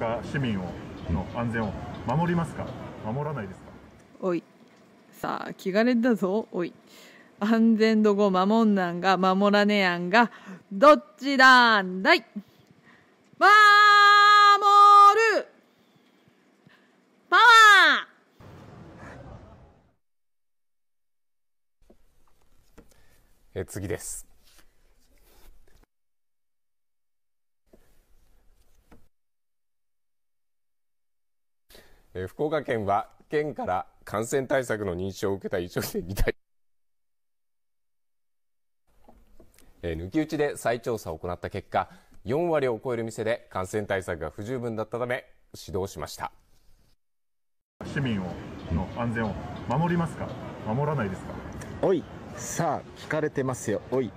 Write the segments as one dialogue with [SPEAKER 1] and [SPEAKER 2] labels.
[SPEAKER 1] 家市民をの安全を守りますか守らないですかおいさあ気がねだぞおい安全どこ守んなんが守らねえやんがどっちだんだい守るパワ
[SPEAKER 2] ーえ次です
[SPEAKER 3] えー、福岡県は県から感染対策の認証を受けた飲食店に対
[SPEAKER 4] えー、抜き打ちで再調査を行った結果4割を超える店で感染対策が不十分だったため指導しました
[SPEAKER 1] 市民をの安全を守りますか守らないですか
[SPEAKER 4] おいさあ聞
[SPEAKER 1] かれてますよおい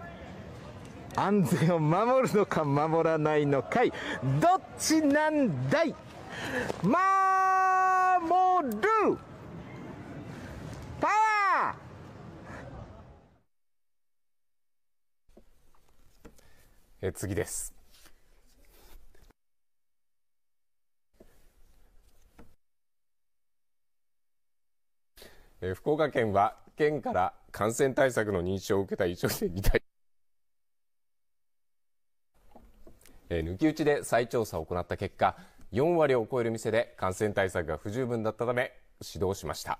[SPEAKER 4] 安全を守るのか守らないのかいどっちなんだいまあ do!
[SPEAKER 2] Power! え次です。
[SPEAKER 3] え福岡県は県から感染対策の認証を受けた飲食店に対え抜き打ちで再調査を行った結果4割を超える店で感染対策が不十分だったため指導しました。